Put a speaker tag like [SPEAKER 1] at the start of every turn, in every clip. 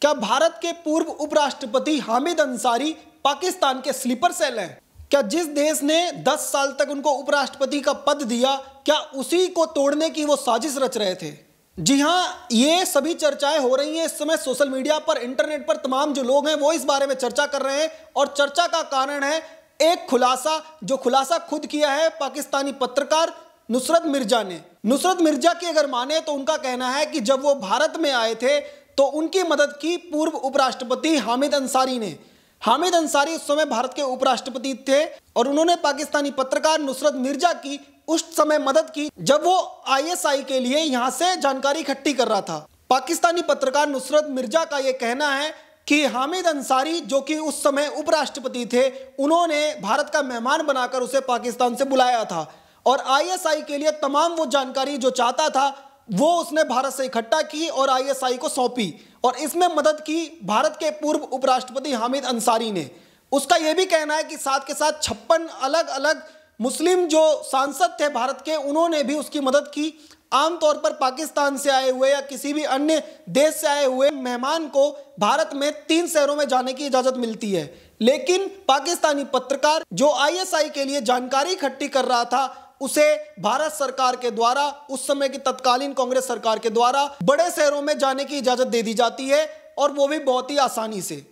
[SPEAKER 1] क्या भारत के पूर्व उपराष्ट्रपति हामिद अंसारी पाकिस्तान के स्लीपर सेल हैं क्या जिस देश ने 10 साल तक उनको उपराष्ट्रपति का पद दिया क्या उसी को तोड़ने की वो साजिश रच रहे थे जी हाँ ये सभी चर्चाएं हो रही हैं इस समय सोशल मीडिया पर इंटरनेट पर तमाम जो लोग हैं वो इस बारे में चर्चा कर रहे हैं और चर्चा का कारण है एक खुलासा जो खुलासा खुद किया है पाकिस्तानी पत्रकार नुसरत मिर्जा ने नुसरत मिर्जा की अगर माने तो उनका कहना है कि जब वो भारत में आए थे तो उनकी मदद की पूर्व उपराष्ट्रपति हामिद अंसारी ने हामिद अंसारी उस समय भारत के उपराष्ट्रपति थे और उन्होंने पाकिस्तानी पत्रकार नुसरत मिर्जा की उस समय मदद की जब वो आईएसआई के लिए यहाँ से जानकारी इकट्ठी कर रहा था पाकिस्तानी पत्रकार नुसरत मिर्जा का ये कहना है कि हामिद अंसारी जो कि उस समय उपराष्ट्रपति थे उन्होंने भारत का मेहमान बनाकर उसे पाकिस्तान से बुलाया था और आईएसआई के लिए तमाम वो जानकारी जो चाहता था वो उसने भारत से इकट्ठा की और आईएसआई को सौंपी और इसमें मदद की भारत के पूर्व उपराष्ट्रपति हामिद अंसारी ने उसका यह भी कहना है कि साथ के साथ छप्पन अलग अलग मुस्लिम जो सांसद थे भारत के उन्होंने भी उसकी मदद की आमतौर पर पाकिस्तान से आए हुए या किसी भी अन्य देश से आए हुए मेहमान को भारत में तीन शहरों में जाने की इजाज़त मिलती है लेकिन पाकिस्तानी पत्रकार जो आईएसआई के लिए जानकारी इकट्ठी कर रहा था उसे भारत सरकार के द्वारा उस समय की तत्कालीन कांग्रेस सरकार के द्वारा बड़े शहरों में जाने की इजाजत दे दी जाती है और वो भी बहुत ही आसानी से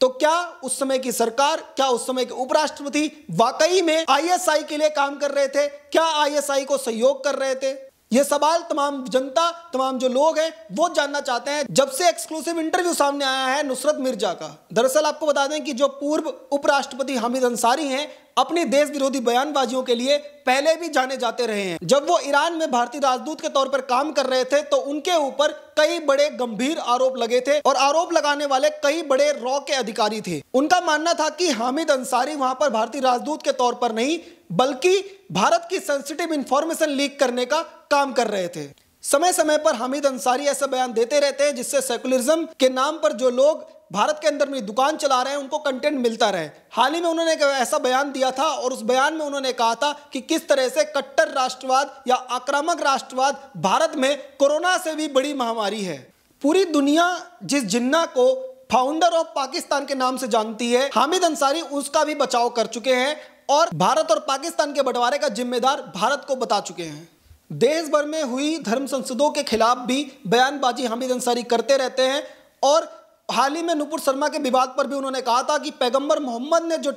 [SPEAKER 1] तो क्या उस समय की सरकार क्या उस समय के उपराष्ट्रपति वाकई में आईएसआई के लिए काम कर रहे थे क्या आईएसआई को सहयोग कर रहे थे यह सवाल तमाम जनता तमाम जो लोग हैं वो जानना चाहते हैं जब से एक्सक्लूसिव इंटरव्यू सामने आया है नुसरत मिर्जा का दरअसल आपको बता दें कि जो पूर्व उपराष्ट्रपति हामिद अंसारी हैं अपने देश विरोधी बयानबाजियों के लिए पहले भी जाने जाते रहे हैं जब वो ईरान में भारतीय राजदूत के तौर पर काम कर रहे थे तो उनके ऊपर कई बड़े गंभीर आरोप लगे थे और आरोप लगाने वाले कई बड़े रॉ के अधिकारी थे उनका मानना था कि हामिद अंसारी वहां पर भारतीय राजदूत के तौर पर नहीं बल्कि भारत की सेंसिटिव इंफॉर्मेशन लीक करने का काम कर रहे थे समय समय पर हमीद अंसारी ऐसे बयान देते रहते हैं जिससे सेकुलरिज्म के नाम पर जो लोग भारत के अंदर में दुकान चला रहे हैं उनको कंटेंट मिलता रहे हाल ही में उन्होंने ऐसा बयान दिया था और उस बयान में उन्होंने कहा था कि किस तरह से कट्टर राष्ट्रवाद या आक्रामक राष्ट्रवाद भारत में कोरोना से भी बड़ी महामारी है पूरी दुनिया जिस जिन्ना को फाउंडर ऑफ पाकिस्तान के नाम से जानती है हामिद अंसारी उसका भी बचाव कर चुके हैं और भारत और पाकिस्तान के बंटवारे का जिम्मेदार भारत को बता चुके हैं देश भर में हुई धर्म संसदों के खिलाफ भी बयानबाजी हामिद अंसारी करते रहते हैं और हाल ही में नुपुर शर्मा के विवाद पर भी उन्होंने कहा था कि पैगंबर मोहम्मद ने जो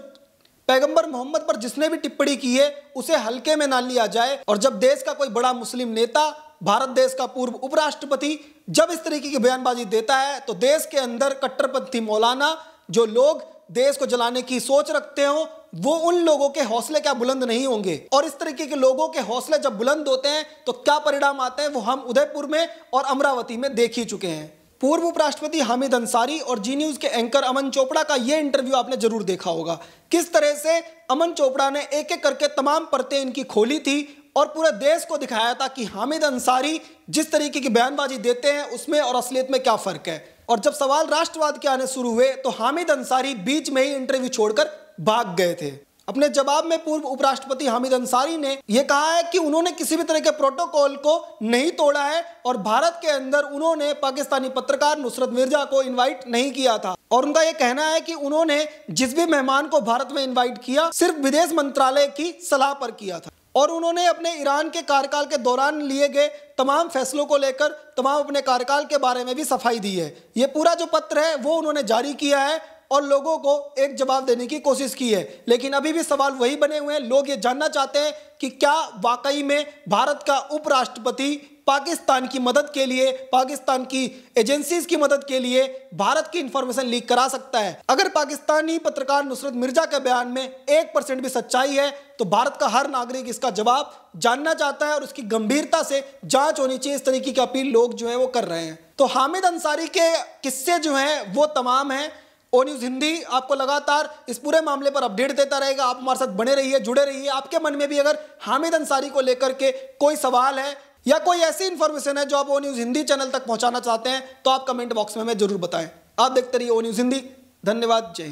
[SPEAKER 1] पैगंबर मोहम्मद पर जिसने भी टिप्पणी की है उसे हल्के में ना लिया जाए और जब देश का कोई बड़ा मुस्लिम नेता भारत देश का पूर्व उपराष्ट्रपति जब इस तरीके की बयानबाजी देता है तो देश के अंदर कट्टरपंथी मौलाना जो लोग देश को जलाने की सोच रखते हो वो उन लोगों के हौसले क्या बुलंद नहीं होंगे और इस तरीके के लोगों के हौसले जब बुलंद होते हैं तो क्या परिणाम आते हैं वो हम उदयपुर में और अमरावती में देख ही चुके हैं पूर्व उपराष्ट्रपति हामिद अंसारी और जी न्यूज़ के एंकर अमन चोपड़ा का ये इंटरव्यू आपने जरूर देखा होगा किस तरह से अमन चोपड़ा ने एक एक करके तमाम परतें इनकी खोली थी और पूरे देश को दिखाया था कि हामिद अंसारी जिस तरीके की बयानबाजी देते हैं उसमें और असलियत में क्या फ़र्क है और जब सवाल राष्ट्रवाद के आने शुरू हुए तो हामिद अंसारी बीच में ही इंटरव्यू छोड़कर भाग गए थे अपने जवाब में पूर्व उपराष्ट्रपति हामिद अंसारी ने यह कहा है कि उन्होंने किसी भी तरह के प्रोटोकॉल को नहीं तोड़ा है और भारत के अंदर उन्होंने पाकिस्तानी पत्रकार नुसरत मिर्जा को इनवाइट नहीं किया था और उनका यह कहना है कि उन्होंने जिस भी मेहमान को भारत में इनवाइट किया सिर्फ विदेश मंत्रालय की सलाह पर किया था और उन्होंने अपने ईरान के कार्यकाल के दौरान लिए गए तमाम फैसलों को लेकर तमाम अपने कार्यकाल के बारे में भी सफाई दी है ये पूरा जो पत्र है वो उन्होंने जारी किया है और लोगों को एक जवाब देने की कोशिश की है लेकिन अभी भी सवाल वही बने हुए हैं लोग ये जानना चाहते हैं कि क्या वाकई में भारत का उपराष्ट्रपति पाकिस्तान की मदद के लिए पाकिस्तान की एजेंसीज की मदद के लिए भारत की इंफॉर्मेशन लीक करा सकता है अगर पाकिस्तानी पत्रकार नुसरत मिर्जा के बयान में एक परसेंट भी सच्चाई है तो भारत का हर नागरिक इसका जवाब जानना चाहता है और उसकी गंभीरता से जांच होनी चाहिए इस तरीके की अपील लोग जो है वो कर रहे हैं तो हामिद अंसारी के किस्से जो हैं वो तमाम हैं ओ न्यूज़ हिंदी आपको लगातार इस पूरे मामले पर अपडेट देता रहेगा आप हमारे साथ बने रहिए जुड़े रहिए आपके मन में भी अगर हामिद अंसारी को लेकर के कोई सवाल है या कोई ऐसी इंफॉर्मेशन है जो आप ओ न्यूज़ हिंदी चैनल तक पहुंचाना चाहते हैं तो आप कमेंट बॉक्स में हमें जरूर बताएं आप देखते रहिए ओ न्यूज़ हिंदी धन्यवाद जय हिंद